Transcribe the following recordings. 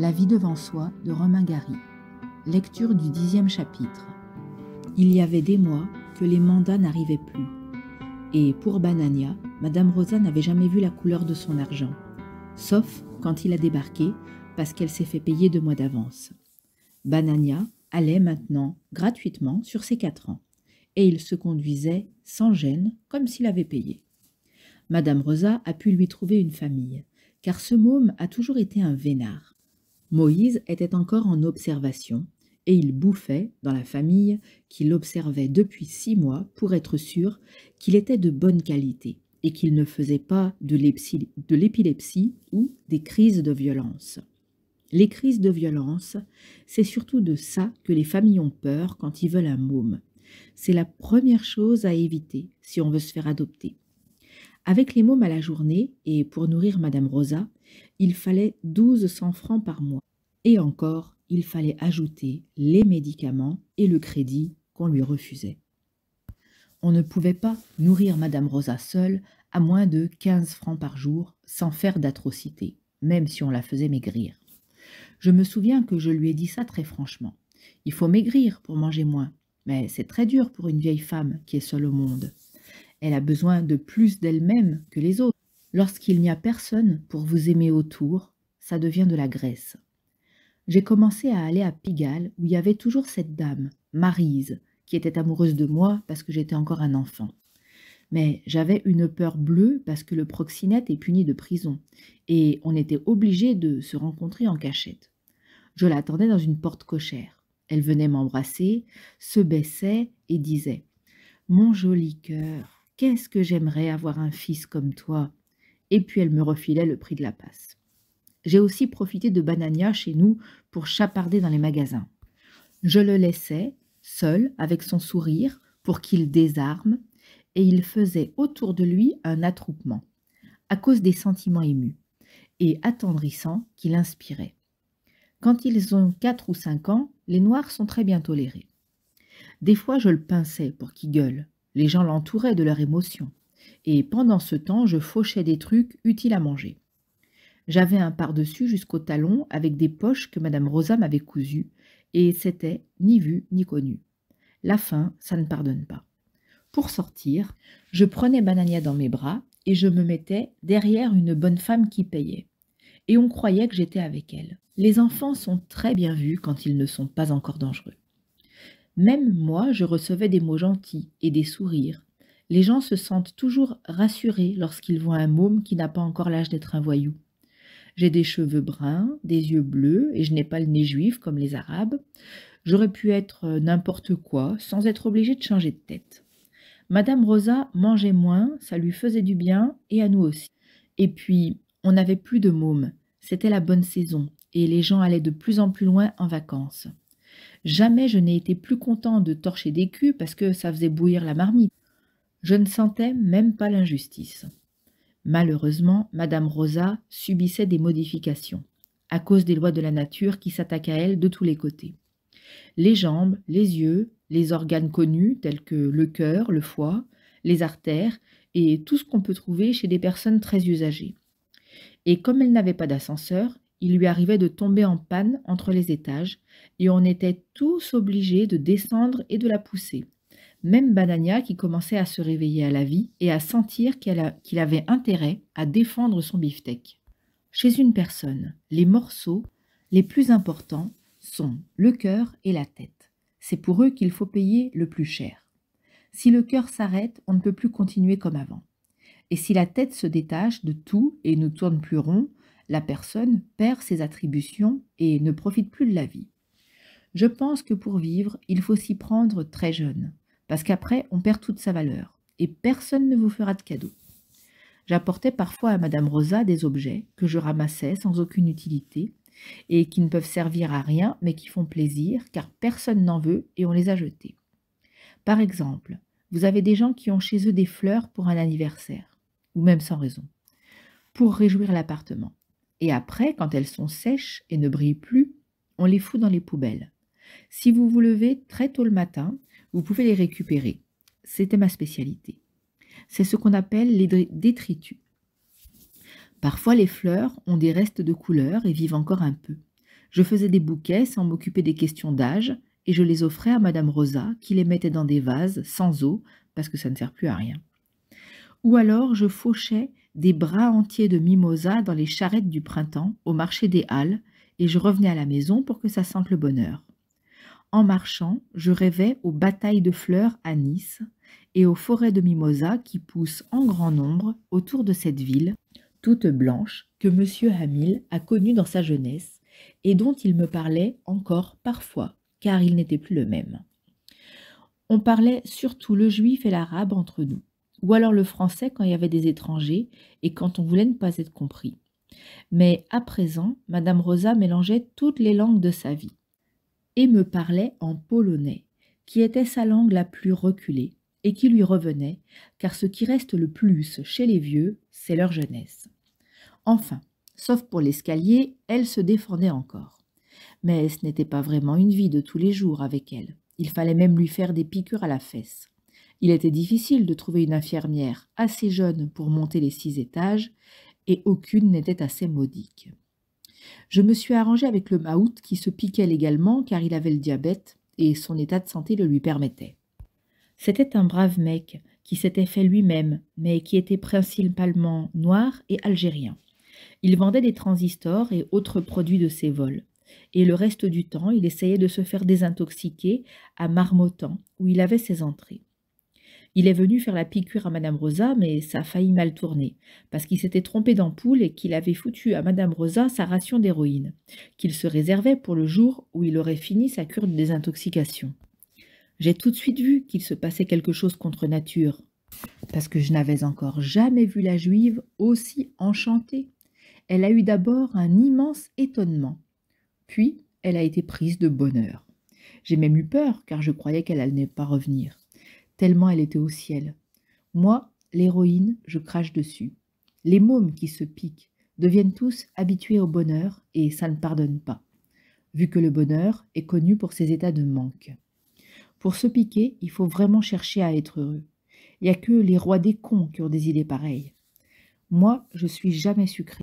La vie devant soi de Romain Gary. Lecture du dixième chapitre. Il y avait des mois que les mandats n'arrivaient plus. Et pour Banania, Madame Rosa n'avait jamais vu la couleur de son argent, sauf quand il a débarqué, parce qu'elle s'est fait payer deux mois d'avance. Banania allait maintenant gratuitement sur ses quatre ans, et il se conduisait sans gêne, comme s'il avait payé. Madame Rosa a pu lui trouver une famille, car ce môme a toujours été un vénard. Moïse était encore en observation, et il bouffait dans la famille qui l'observait depuis six mois pour être sûr qu'il était de bonne qualité et qu'il ne faisait pas de l'épilepsie ou des crises de violence. Les crises de violence, c'est surtout de ça que les familles ont peur quand ils veulent un môme. C'est la première chose à éviter si on veut se faire adopter. Avec les mômes à la journée et pour nourrir Madame Rosa, il fallait 1200 francs par mois. Et encore, il fallait ajouter les médicaments et le crédit qu'on lui refusait. On ne pouvait pas nourrir Madame Rosa seule à moins de 15 francs par jour sans faire d'atrocité, même si on la faisait maigrir. Je me souviens que je lui ai dit ça très franchement. Il faut maigrir pour manger moins, mais c'est très dur pour une vieille femme qui est seule au monde. Elle a besoin de plus d'elle-même que les autres. Lorsqu'il n'y a personne pour vous aimer autour, ça devient de la graisse. J'ai commencé à aller à Pigalle où il y avait toujours cette dame, Marise, qui était amoureuse de moi parce que j'étais encore un enfant. Mais j'avais une peur bleue parce que le proxénète est puni de prison et on était obligé de se rencontrer en cachette. Je l'attendais dans une porte cochère. Elle venait m'embrasser, se baissait et disait Mon joli cœur, qu'est-ce que j'aimerais avoir un fils comme toi et puis elle me refilait le prix de la passe. J'ai aussi profité de Banania chez nous pour chaparder dans les magasins. Je le laissais, seul, avec son sourire, pour qu'il désarme, et il faisait autour de lui un attroupement, à cause des sentiments émus et attendrissants qu'il inspirait. Quand ils ont quatre ou cinq ans, les Noirs sont très bien tolérés. Des fois, je le pinçais pour qu'il gueule. Les gens l'entouraient de leur émotion et pendant ce temps, je fauchais des trucs utiles à manger. J'avais un pardessus jusqu'au talon avec des poches que Madame Rosa m'avait cousues, et c'était ni vu ni connu. La faim, ça ne pardonne pas. Pour sortir, je prenais Banania dans mes bras et je me mettais derrière une bonne femme qui payait. Et on croyait que j'étais avec elle. Les enfants sont très bien vus quand ils ne sont pas encore dangereux. Même moi, je recevais des mots gentils et des sourires, les gens se sentent toujours rassurés lorsqu'ils voient un môme qui n'a pas encore l'âge d'être un voyou. J'ai des cheveux bruns, des yeux bleus, et je n'ai pas le nez juif comme les Arabes. J'aurais pu être euh, n'importe quoi sans être obligée de changer de tête. Madame Rosa mangeait moins, ça lui faisait du bien, et à nous aussi. Et puis, on n'avait plus de môme. C'était la bonne saison, et les gens allaient de plus en plus loin en vacances. Jamais je n'ai été plus content de torcher des culs parce que ça faisait bouillir la marmite. Je ne sentais même pas l'injustice. Malheureusement, Madame Rosa subissait des modifications, à cause des lois de la nature qui s'attaquent à elle de tous les côtés. Les jambes, les yeux, les organes connus tels que le cœur, le foie, les artères et tout ce qu'on peut trouver chez des personnes très usagées. Et comme elle n'avait pas d'ascenseur, il lui arrivait de tomber en panne entre les étages et on était tous obligés de descendre et de la pousser même Banania qui commençait à se réveiller à la vie et à sentir qu'il avait intérêt à défendre son beefsteak. Chez une personne, les morceaux les plus importants sont le cœur et la tête. C'est pour eux qu'il faut payer le plus cher. Si le cœur s'arrête, on ne peut plus continuer comme avant. Et si la tête se détache de tout et ne tourne plus rond, la personne perd ses attributions et ne profite plus de la vie. Je pense que pour vivre, il faut s'y prendre très jeune parce qu'après on perd toute sa valeur, et personne ne vous fera de cadeau. J'apportais parfois à Madame Rosa des objets que je ramassais sans aucune utilité, et qui ne peuvent servir à rien, mais qui font plaisir, car personne n'en veut, et on les a jetés. Par exemple, vous avez des gens qui ont chez eux des fleurs pour un anniversaire, ou même sans raison, pour réjouir l'appartement. Et après, quand elles sont sèches et ne brillent plus, on les fout dans les poubelles. Si vous vous levez très tôt le matin, vous pouvez les récupérer. C'était ma spécialité. C'est ce qu'on appelle les détritus. Parfois, les fleurs ont des restes de couleurs et vivent encore un peu. Je faisais des bouquets sans m'occuper des questions d'âge et je les offrais à Madame Rosa qui les mettait dans des vases sans eau parce que ça ne sert plus à rien. Ou alors, je fauchais des bras entiers de mimosa dans les charrettes du printemps au marché des Halles et je revenais à la maison pour que ça sente le bonheur. En marchant, je rêvais aux batailles de fleurs à Nice et aux forêts de mimosas qui poussent en grand nombre autour de cette ville, toute blanche, que M. Hamil a connue dans sa jeunesse et dont il me parlait encore parfois, car il n'était plus le même. On parlait surtout le juif et l'arabe entre nous, ou alors le français quand il y avait des étrangers et quand on voulait ne pas être compris. Mais à présent, Madame Rosa mélangeait toutes les langues de sa vie et me parlait en polonais, qui était sa langue la plus reculée, et qui lui revenait, car ce qui reste le plus chez les vieux, c'est leur jeunesse. Enfin, sauf pour l'escalier, elle se défendait encore. Mais ce n'était pas vraiment une vie de tous les jours avec elle. Il fallait même lui faire des piqûres à la fesse. Il était difficile de trouver une infirmière assez jeune pour monter les six étages, et aucune n'était assez modique. Je me suis arrangé avec le maout qui se piquait légalement car il avait le diabète et son état de santé le lui permettait. C'était un brave mec qui s'était fait lui-même, mais qui était principalement noir et algérien. Il vendait des transistors et autres produits de ses vols. Et le reste du temps, il essayait de se faire désintoxiquer à Marmottan, où il avait ses entrées. Il est venu faire la piqûre à Madame Rosa, mais ça a failli mal tourner, parce qu'il s'était trompé d'ampoule et qu'il avait foutu à Madame Rosa sa ration d'héroïne, qu'il se réservait pour le jour où il aurait fini sa cure de désintoxication. J'ai tout de suite vu qu'il se passait quelque chose contre nature, parce que je n'avais encore jamais vu la Juive aussi enchantée. Elle a eu d'abord un immense étonnement, puis elle a été prise de bonheur. J'ai même eu peur, car je croyais qu'elle allait pas revenir tellement elle était au ciel. Moi, l'héroïne, je crache dessus. Les mômes qui se piquent deviennent tous habitués au bonheur et ça ne pardonne pas, vu que le bonheur est connu pour ses états de manque. Pour se piquer, il faut vraiment chercher à être heureux. Il n'y a que les rois des cons qui ont des idées pareilles. Moi, je suis jamais sucrée.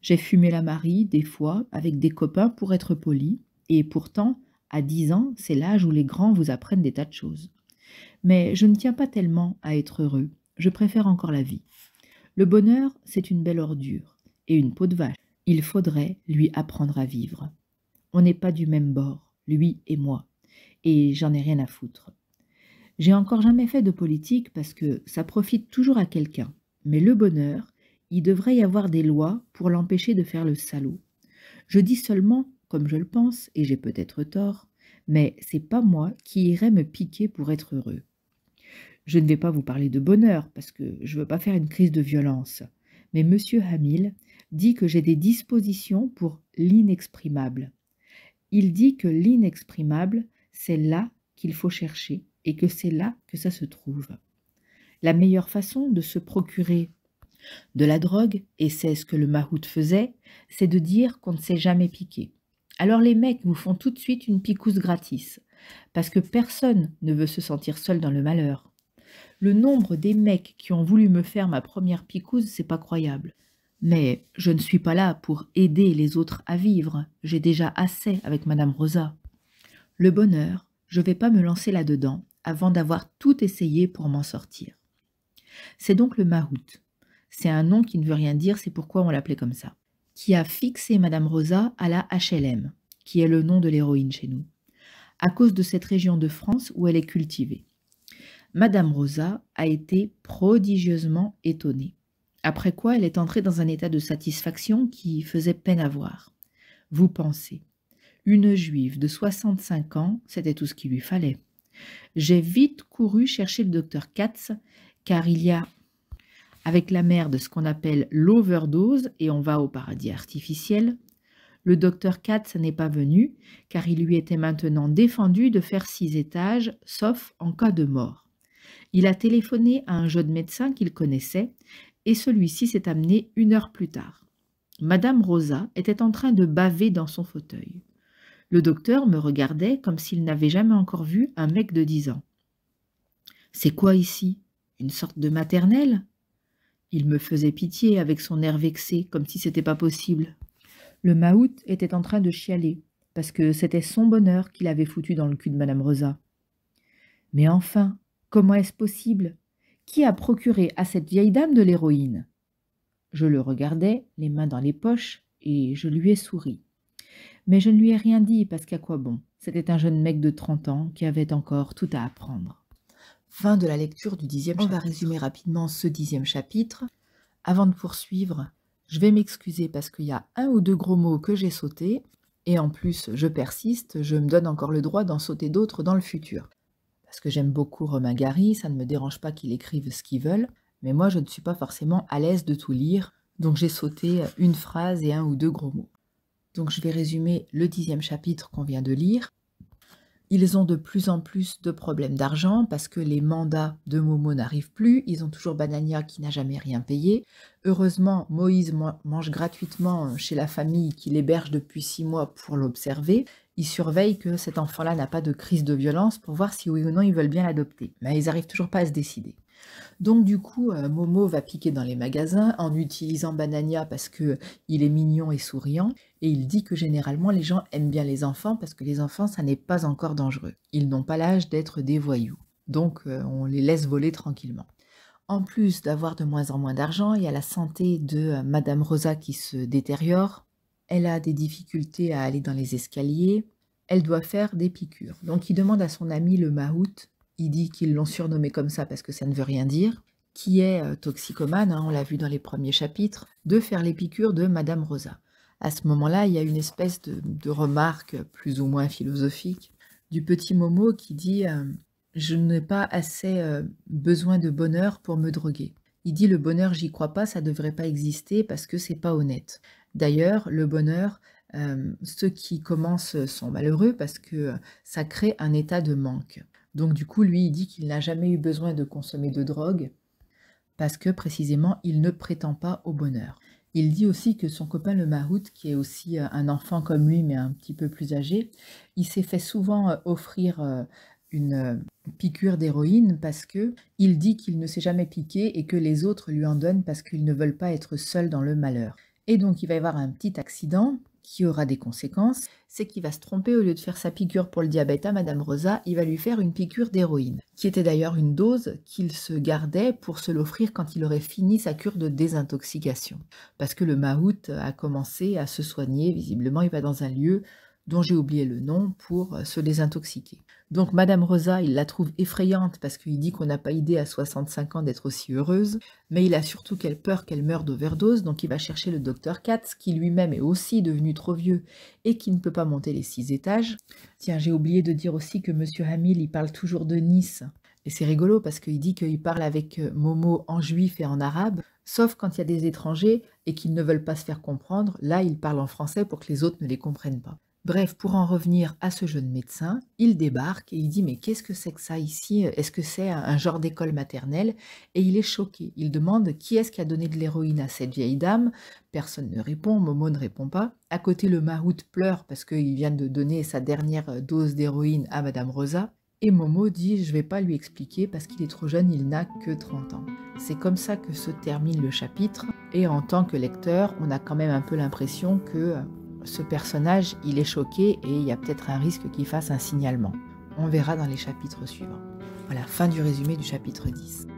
J'ai fumé la Marie, des fois, avec des copains pour être poli, et pourtant, à dix ans, c'est l'âge où les grands vous apprennent des tas de choses. Mais je ne tiens pas tellement à être heureux, je préfère encore la vie. Le bonheur, c'est une belle ordure et une peau de vache. Il faudrait lui apprendre à vivre. On n'est pas du même bord, lui et moi, et j'en ai rien à foutre. J'ai encore jamais fait de politique parce que ça profite toujours à quelqu'un, mais le bonheur, il devrait y avoir des lois pour l'empêcher de faire le salaud. Je dis seulement, comme je le pense, et j'ai peut-être tort, mais c'est pas moi qui irais me piquer pour être heureux. Je ne vais pas vous parler de bonheur parce que je ne veux pas faire une crise de violence, mais monsieur Hamil dit que j'ai des dispositions pour l'inexprimable. Il dit que l'inexprimable, c'est là qu'il faut chercher et que c'est là que ça se trouve. La meilleure façon de se procurer de la drogue, et c'est ce que le mahout faisait, c'est de dire qu'on ne s'est jamais piqué. Alors les mecs vous font tout de suite une picousse gratis, parce que personne ne veut se sentir seul dans le malheur. Le nombre des mecs qui ont voulu me faire ma première piquouse, c'est pas croyable. Mais je ne suis pas là pour aider les autres à vivre, j'ai déjà assez avec madame Rosa. Le bonheur, je vais pas me lancer là-dedans avant d'avoir tout essayé pour m'en sortir. C'est donc le Mahout. C'est un nom qui ne veut rien dire, c'est pourquoi on l'appelait comme ça qui a fixé Madame Rosa à la HLM, qui est le nom de l'héroïne chez nous, à cause de cette région de France où elle est cultivée. Madame Rosa a été prodigieusement étonnée, après quoi elle est entrée dans un état de satisfaction qui faisait peine à voir. Vous pensez, une juive de 65 ans, c'était tout ce qu'il lui fallait. J'ai vite couru chercher le docteur Katz, car il y a avec la mère de ce qu'on appelle l'overdose et on va au paradis artificiel. Le docteur Katz n'est pas venu car il lui était maintenant défendu de faire six étages, sauf en cas de mort. Il a téléphoné à un jeune médecin qu'il connaissait et celui-ci s'est amené une heure plus tard. Madame Rosa était en train de baver dans son fauteuil. Le docteur me regardait comme s'il n'avait jamais encore vu un mec de dix ans. C'est quoi ici Une sorte de maternelle il me faisait pitié avec son air vexé, comme si c'était pas possible. Le Mahout était en train de chialer, parce que c'était son bonheur qu'il avait foutu dans le cul de Madame Rosa. Mais enfin, comment est-ce possible Qui a procuré à cette vieille dame de l'héroïne Je le regardais, les mains dans les poches, et je lui ai souri. Mais je ne lui ai rien dit, parce qu'à quoi bon C'était un jeune mec de trente ans qui avait encore tout à apprendre. Fin de la lecture du dixième On va résumer rapidement ce dixième chapitre. Avant de poursuivre, je vais m'excuser parce qu'il y a un ou deux gros mots que j'ai sautés, et en plus, je persiste, je me donne encore le droit d'en sauter d'autres dans le futur. Parce que j'aime beaucoup Romain Gary, ça ne me dérange pas qu'il écrive ce qu'il veulent, mais moi je ne suis pas forcément à l'aise de tout lire, donc j'ai sauté une phrase et un ou deux gros mots. Donc je vais résumer le dixième chapitre qu'on vient de lire. Ils ont de plus en plus de problèmes d'argent parce que les mandats de Momo n'arrivent plus. Ils ont toujours Banania qui n'a jamais rien payé. Heureusement, Moïse mange gratuitement chez la famille qui l'héberge depuis six mois pour l'observer. Ils surveillent que cet enfant-là n'a pas de crise de violence pour voir si oui ou non ils veulent bien l'adopter. Mais ils n'arrivent toujours pas à se décider. Donc du coup, euh, Momo va piquer dans les magasins en utilisant Banania parce que il est mignon et souriant, et il dit que généralement les gens aiment bien les enfants parce que les enfants, ça n'est pas encore dangereux. Ils n'ont pas l'âge d'être des voyous, donc euh, on les laisse voler tranquillement. En plus d'avoir de moins en moins d'argent, il y a la santé de euh, Madame Rosa qui se détériore. Elle a des difficultés à aller dans les escaliers. Elle doit faire des piqûres. Donc il demande à son ami le Mahout il dit qu'ils l'ont surnommé comme ça parce que ça ne veut rien dire, qui est euh, toxicomane, hein, on l'a vu dans les premiers chapitres, de faire les piqûres de Madame Rosa. À ce moment-là, il y a une espèce de, remarque plus ou moins philosophique du petit Momo qui dit euh, Je n'ai pas assez euh, besoin de bonheur pour me droguer ». Il dit « Le bonheur, j'y crois pas, ça devrait pas exister parce que c'est pas honnête ». D'ailleurs, le bonheur, ceux qui commencent sont malheureux parce que ça crée un état de manque. Donc du coup, lui, il dit qu'il n'a jamais eu besoin de consommer de drogue parce que précisément, il ne prétend pas au bonheur. Il dit aussi que son copain le Mahout, qui est aussi euh, un enfant comme lui, mais un petit peu plus âgé, il s'est fait souvent euh, offrir euh, une piqûre d'héroïne parce que il dit qu'il ne s'est jamais piqué et que les autres lui en donnent parce qu'ils ne veulent pas être seuls dans le malheur. Et donc il va y avoir un petit accident qui aura des conséquences, c'est qu'il va se tromper au lieu de faire sa piqûre pour le diabète à Madame Rosa, il va lui faire une piqûre d'héroïne, qui était d'ailleurs une dose qu'il se gardait pour se l'offrir quand il aurait fini sa cure de désintoxication. Parce que le Mahout a commencé à se soigner, visiblement il va dans un lieu dont j'ai oublié le nom, pour euh, se désintoxiquer. Donc Madame Rosa, il la trouve effrayante parce qu'il dit qu'on n'a pas idée à 65 ans d'être aussi heureuse, mais il a surtout qu'elle peur qu'elle meure d'overdose, donc il va chercher le docteur Katz, qui lui-même est aussi devenu trop vieux et qui ne peut pas monter les six étages. Tiens, j'ai oublié de dire aussi que Monsieur Hamil, il parle toujours de Nice. Et c'est rigolo parce qu'il dit qu'il parle avec euh, Momo en juif et en arabe, sauf quand il y a des étrangers et qu'ils ne veulent pas se faire comprendre, là il parle en français pour que les autres ne les comprennent pas. Bref, pour en revenir à ce jeune médecin, il débarque et il dit mais qu'est-ce que c'est que ça ici Est-ce que c'est un genre d'école maternelle Et il est choqué. Il demande qui est-ce qui a donné de l'héroïne à cette vieille dame Personne ne répond, Momo ne répond pas. À côté, le Mahout pleure parce qu'il vient de donner sa dernière euh, dose d'héroïne à Madame Rosa. Et Momo dit je vais pas lui expliquer parce qu'il est trop jeune, il n'a que 30 ans. C'est comme ça que se termine le chapitre et en tant que lecteur, on a quand même un peu l'impression que euh, ce personnage, il est choqué et il y a peut-être un risque qu'il fasse un signalement. On verra dans les chapitres suivants. Voilà, fin du résumé du chapitre 10.